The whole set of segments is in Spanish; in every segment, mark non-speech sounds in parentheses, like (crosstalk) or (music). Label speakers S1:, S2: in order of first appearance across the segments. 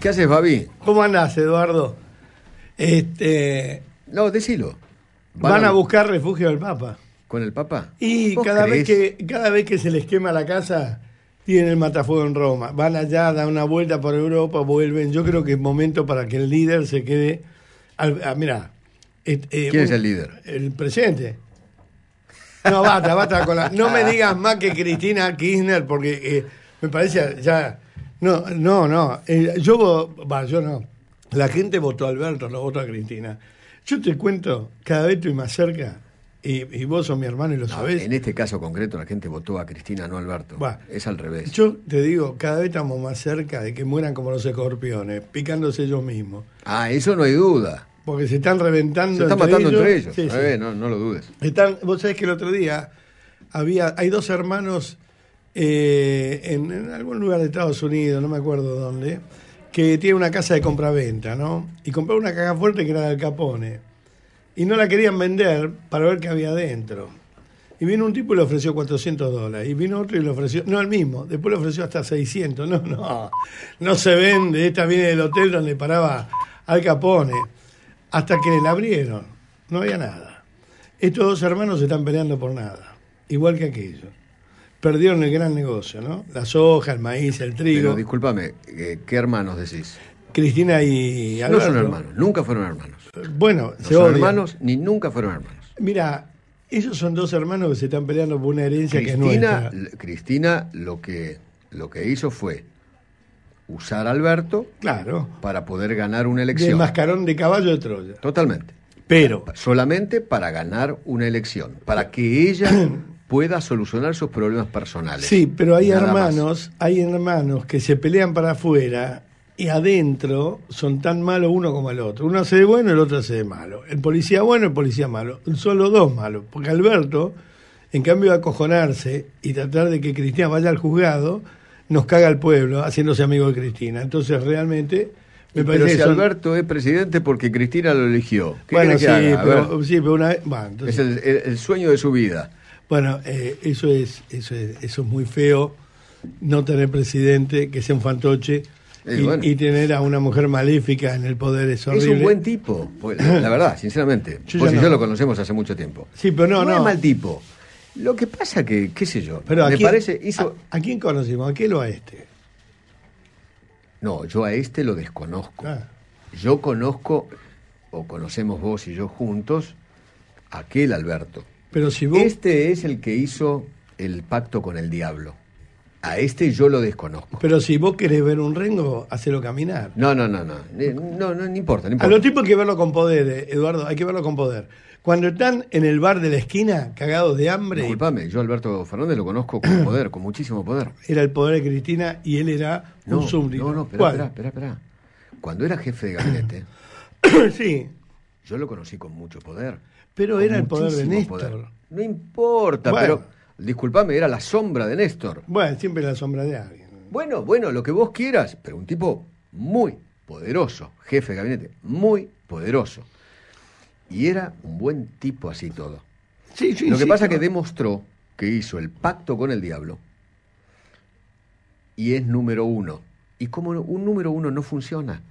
S1: ¿Qué haces, Babi? ¿Cómo andás, Eduardo? Este... No, decilo. Van, a... buscar refugio al Papa.
S2: ¿Con el Papa?
S1: Y cada vez, que, cada vez que se les quema la casa, tienen el matafuego en Roma. Van allá, dan una vuelta por Europa, vuelven. Yo creo que es momento para que el líder se quede. Ah, mira. Eh, ¿Quién es el líder? El presidente. No, basta, basta con la. No me (laughs) ah. digas más que Cristina Kirchner, porque eh, me parece ya no, no, no. Eh, yo, va, yo no. La gente votó a Alberto, no votó a Cristina. Yo te cuento, cada vez estoy más cerca, y, vos sos mi hermano y lo sabés.
S2: En este caso concreto, la gente votó a Cristina, no a Alberto. es al revés.
S1: Yo te digo, cada vez estamos más cerca de que mueran como los escorpiones, picándose ellos mismos.
S2: Ah, eso no hay duda.
S1: Porque se están reventando. Se están matando entre ellos. no, lo dudes. vos sabés que el otro día había, hay dos hermanos eh, en, algún lugar de Estados Unidos, no me acuerdo dónde, que tiene una casa de compraventa, ¿no? Y compró una caja fuerte que era del Capone. Y no la querían vender para ver qué había dentro. Y vino un tipo y le ofreció 400 dólares. Y vino otro y le ofreció, no el mismo, después le ofreció hasta 600. No, no, no se vende. Esta viene del hotel donde paraba Al Capone. Hasta que la abrieron. No había nada. Estos dos hermanos se están peleando por nada. Igual que aquello perdieron el gran negocio, ¿no?
S2: La soja, el maíz, el trigo. Pero discúlpame, eh, ¿qué hermanos decís? Cristina y Alberto. No son hermanos, nunca fueron hermanos. Eh, bueno, no son hermanos ni nunca fueron hermanos.
S1: Mira, ellos son dos hermanos que se están peleando por una herencia que es
S2: Cristina lo que, lo que hizo fue usar a Alberto claro. para poder ganar una elección. De mascarón de caballo de Troya. Totalmente. Pero. Solamente para ganar una elección. Para que ella (coughs) pueda solucionar sus problemas personales.
S1: Sí, pero hay hermanos, hay hermanos que se pelean para afuera y adentro son tan malos uno como el otro. Uno hace de bueno, el otro hace de malo. El policía bueno, el policía malo. Son los dos malos. Porque Alberto, en cambio de acojonarse y tratar de que Cristina vaya al juzgado, nos caga al pueblo haciéndose amigo de Cristina. Entonces realmente... Me pero si
S2: Alberto es presidente porque Cristina lo eligió. bueno, sí, Pero,
S1: sí, pero, una vez... Es
S2: el sueño de su vida.
S1: Bueno, eh, eso, es, eso es eso es muy feo, no tener presidente que sea un fantoche y, tener a una mujer maléfica en el poder es horrible. Es un buen
S2: tipo, pues, la verdad, sinceramente. Yo y pues yo lo conocemos hace mucho tiempo. Sí, pero no, no. es mal tipo. Lo que pasa que, qué sé yo, me parece... A, quién conocimos? ¿A aquel o a este? No, yo a este lo desconozco. Ah. Yo conozco, o conocemos vos y yo juntos, aquel Alberto. Este es el que hizo el pacto con el diablo. A este yo lo desconozco. Pero si vos querés ver un rengo, hacelo caminar.
S1: No, no, no, no. Eh,
S2: no, no,
S1: importa, no importa. A los tipos hay que verlo con poder, eh, Eduardo, hay que verlo con poder. Cuando están en el bar de la esquina, cagados de hambre. Disculpame, yo Alberto Fernández lo conozco con (clears throat) poder, con muchísimo poder. Era el poder de Cristina y él era un súbdito. No, no, espera, espera,
S2: espera. Cuando era jefe de gabinete. (clears throat) sí. Yo lo conocí con mucho poder. Pero era el poder de Néstor. No importa, pero disculpame, era la sombra de Néstor. Bueno, siempre la
S1: sombra de alguien.
S2: Bueno, bueno, lo que vos quieras, pero un tipo muy poderoso, jefe de gabinete, muy poderoso. Y era un buen tipo así todo. Sí, sí, lo que pasa es que demostró que hizo el pacto con el diablo y es número uno y cómo un número uno no
S1: funciona.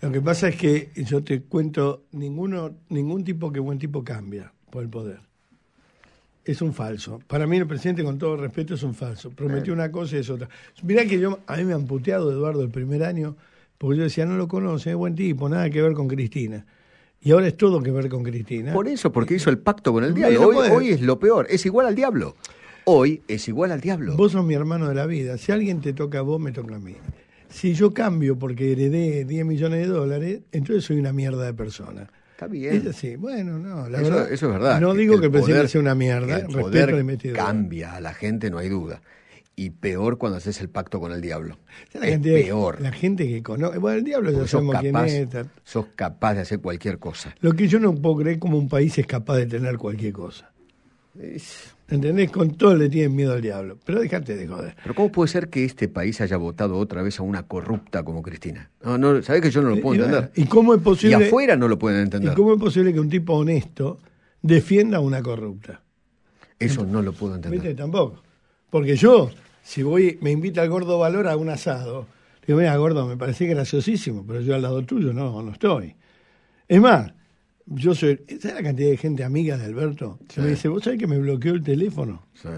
S1: Lo que pasa es que yo te cuento, ninguno, ningún tipo que buen tipo cambia por el poder. Es un falso. Para mí el presidente, con todo respeto, es un falso. Prometió eh. una cosa y es otra. Mirá que yo, a mí me han puteado, Eduardo, el primer año, porque yo decía, no lo conoce, es buen tipo, nada que ver con Cristina. Y ahora es todo que ver con Cristina.
S2: Por eso, porque hizo el pacto con el diablo. hoy es lo peor, es igual al diablo. Hoy es igual al diablo.
S1: Vos sos mi hermano de la vida. Si alguien te toca a vos, me toca a mí si yo cambio porque heredé 10 millones de dólares, entonces soy una mierda de persona. Está bien. Bueno, no, eso, es verdad. No digo que el presidente poder, sea una mierda, el poder
S2: Cambia a la gente, no hay duda. Y peor cuando haces el pacto con el diablo. es peor. La gente que conoce. Bueno, el diablo ya sabemos quién Sos capaz de hacer cualquier cosa.
S1: Lo que yo no puedo creer como un país es capaz de tener cualquier cosa. ¿Entendés? Con todo le tienen miedo al diablo. Pero déjate
S2: de joder. Pero ¿cómo puede ser que este país haya votado otra vez a una corrupta como Cristina? No, no, sabés que yo no lo puedo entender. ¿Y cómo es posible? Y afuera no lo pueden entender. ¿Y cómo
S1: es posible que un tipo honesto defienda a una corrupta?
S2: Eso no lo puedo entender.
S1: ¿Viste? Tampoco. Porque yo, si voy, me invita al gordo valor a un asado, digo, mira, gordo, me parece graciosísimo, pero yo al lado tuyo no, no estoy. Es más, yo soy. ¿Sabes la cantidad de gente amiga de Alberto? Se me dice, ¿vos sabés que me bloqueó el teléfono? Sí.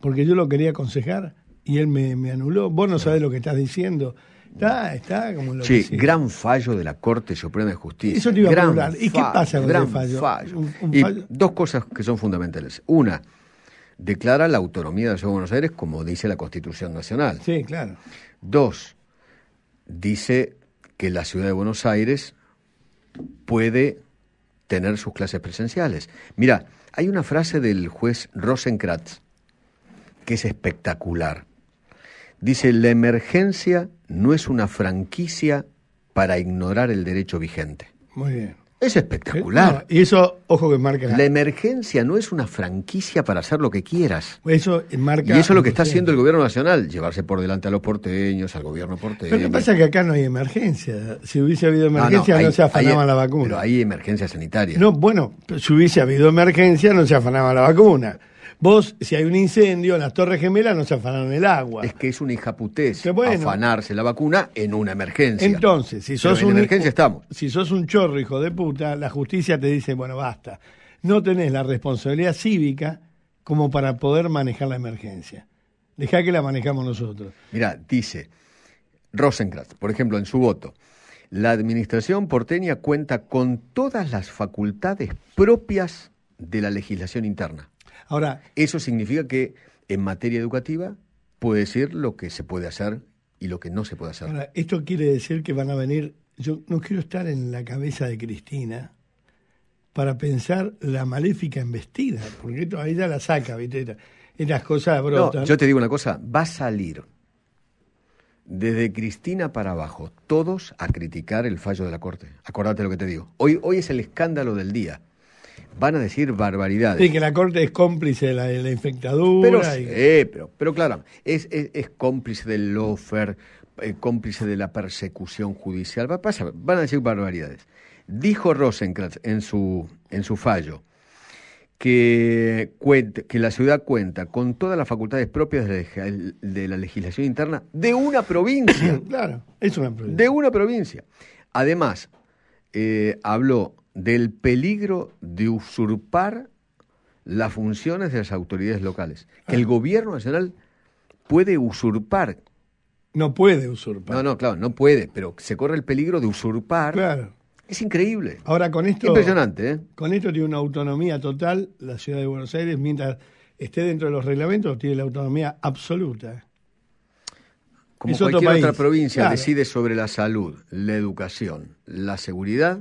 S1: Porque yo lo quería aconsejar y él me, anuló. Vos no sabés lo que estás diciendo. Está, está como lo sí,
S2: gran fallo de la Corte Suprema de Justicia. Eso te iba a preguntar. ¿Y qué pasa con gran fallo? fallo? dos cosas que son fundamentales. Una, declara la autonomía de la Ciudad de Buenos Aires como dice la Constitución Nacional. Sí, claro. Dos, dice que la Ciudad de Buenos Aires puede tener sus clases presenciales. Mira, hay una frase del juez Rosenkratz que es espectacular. Dice, la emergencia no es una franquicia para ignorar el derecho vigente. Muy bien. Es espectacular. Eh, y eso, ojo que marca. La emergencia no es una franquicia para hacer lo que quieras. Eso marca. Y eso es lo que está haciendo el gobierno nacional, llevarse por delante a los porteños, al gobierno porteño. Pero lo que
S1: pasa es que acá no hay emergencia. Si hubiese habido emergencia, no, se afanaba la vacuna. Pero
S2: hay emergencia sanitaria.
S1: No, bueno, si hubiese habido emergencia, no se afanaba la vacuna. Vos, si hay un incendio en las Torres Gemelas, no se
S2: afanan el agua. Es que es una hijaputez afanarse la vacuna en una emergencia. Entonces, si sos, un, emergencia estamos.
S1: si sos un chorro, hijo de puta, la justicia te dice, bueno, basta. No tenés la responsabilidad cívica como para poder manejar la emergencia. Dejá que la manejamos nosotros.
S2: Mirá, dice Rosenkrantz, por ejemplo, en su voto, la administración porteña cuenta con todas las facultades propias de la legislación interna. Ahora, eso significa que en materia educativa puede ser lo que se puede hacer y lo que no se puede hacer.
S1: Ahora, esto quiere decir que van a venir, yo no quiero estar en la cabeza de Cristina para pensar la maléfica embestida, porque todavía ella la saca, ¿viste? Las cosas brotan. yo te digo una
S2: cosa, va a salir desde Cristina para abajo, todos a criticar el fallo de la Corte. Acordate lo que te digo. Hoy, hoy es el escándalo del día van a decir barbaridades. Sí,
S1: que la corte es cómplice de la, infectadura. Eh,
S2: pero, pero, claro, es, cómplice del lofer, eh, cómplice de la persecución judicial. Va, van a decir barbaridades. Dijo Rosenkrantz en su, en su fallo que, que la ciudad cuenta con todas las facultades propias de, la legislación interna de una provincia. (coughs) claro, es una provincia. De una provincia. Además, eh, habló del peligro de usurpar las funciones de las autoridades locales. Que el ah. gobierno nacional puede usurpar. No puede usurpar. No, no, claro, no puede, pero se corre el peligro de usurpar. Claro. Es increíble. Ahora con esto. Impresionante, ¿eh?
S1: Con esto tiene una autonomía total la ciudad de Buenos Aires, mientras esté dentro de los reglamentos, tiene la autonomía absoluta.
S2: Como cualquier otra provincia decide sobre la salud, la educación, la seguridad,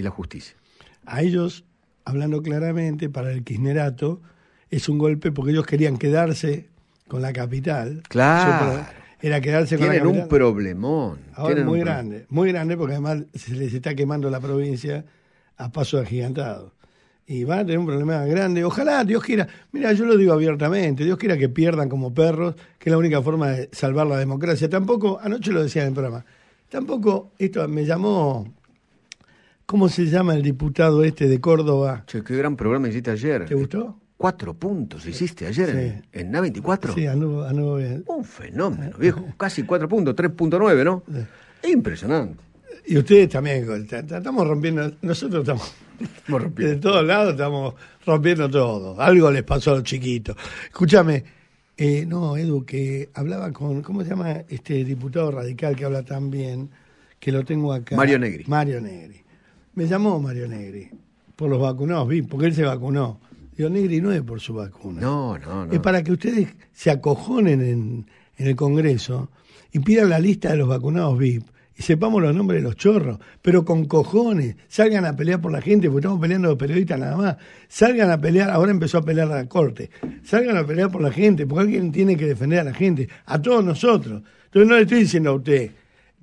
S2: y la justicia. A ellos, hablando
S1: claramente, para el kirchnerato es un golpe porque ellos querían quedarse con la capital. Claro. Era quedarse con la capital. Tienen un
S2: problemón. Ahora muy grande,
S1: muy grande porque además se les está quemando la provincia a paso agigantado. Y van a tener un problema grande. Ojalá, Dios quiera. Mira, yo lo digo abiertamente. Dios quiera que pierdan como perros, que es la única forma de salvar la democracia. Tampoco, anoche lo decía en el programa, tampoco, esto me llamó ¿Cómo se llama el diputado este de Córdoba?
S2: Che, qué gran programa hiciste ayer. ¿Te gustó? Cuatro puntos hiciste ayer en, NA24. Sí, a nuevo bien. Un fenómeno, viejo. Casi cuatro puntos, 3.9, ¿no? Es Impresionante.
S1: Y ustedes también, estamos rompiendo, nosotros estamos, estamos rompiendo. de todos lados estamos rompiendo todo. Algo les pasó a los chiquitos. Escúchame, eh, no, Edu, que hablaba con, ¿cómo se llama este diputado radical que habla tan bien? Que lo tengo acá. Mario Negri. Mario Negri. Me llamó Mario Negri por los vacunados, VIP, porque él se vacunó. Digo, Negri no es por su vacuna. No,
S2: no, no. Es para
S1: que ustedes se acojonen en, el Congreso y pidan la lista de los vacunados VIP y sepamos los nombres de los chorros, pero con cojones, salgan a pelear por la gente, porque estamos peleando los periodistas nada más, salgan a pelear, ahora empezó a pelear la corte, salgan a pelear por la gente, porque alguien tiene que defender a la gente, a todos nosotros. Entonces no le estoy diciendo a usted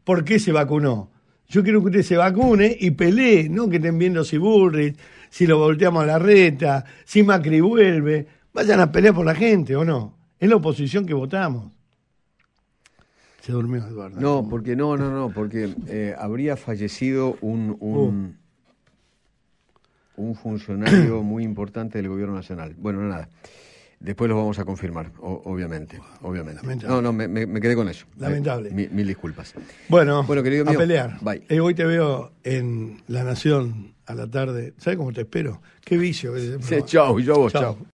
S1: por qué se vacunó, yo quiero que usted se vacune y pelee, no que estén viendo si Burrit, si lo volteamos a la reta, si Macri vuelve. Vayan a pelear por la gente, ¿o no? Es la oposición que votamos.
S2: Se durmió Eduardo. No, porque no, no, no, porque eh, habría fallecido un, oh. un funcionario muy importante del gobierno nacional. Bueno, nada. Después lo vamos a confirmar, obviamente, obviamente. No, no, me, quedé con eso. Lamentable. mil disculpas.
S1: Bueno, querido mío, a pelear. Bye. Eh, hoy te veo en La Nación a la tarde. ¿Sabes cómo te espero? Qué
S2: vicio. Que se sí, chau, yo vos,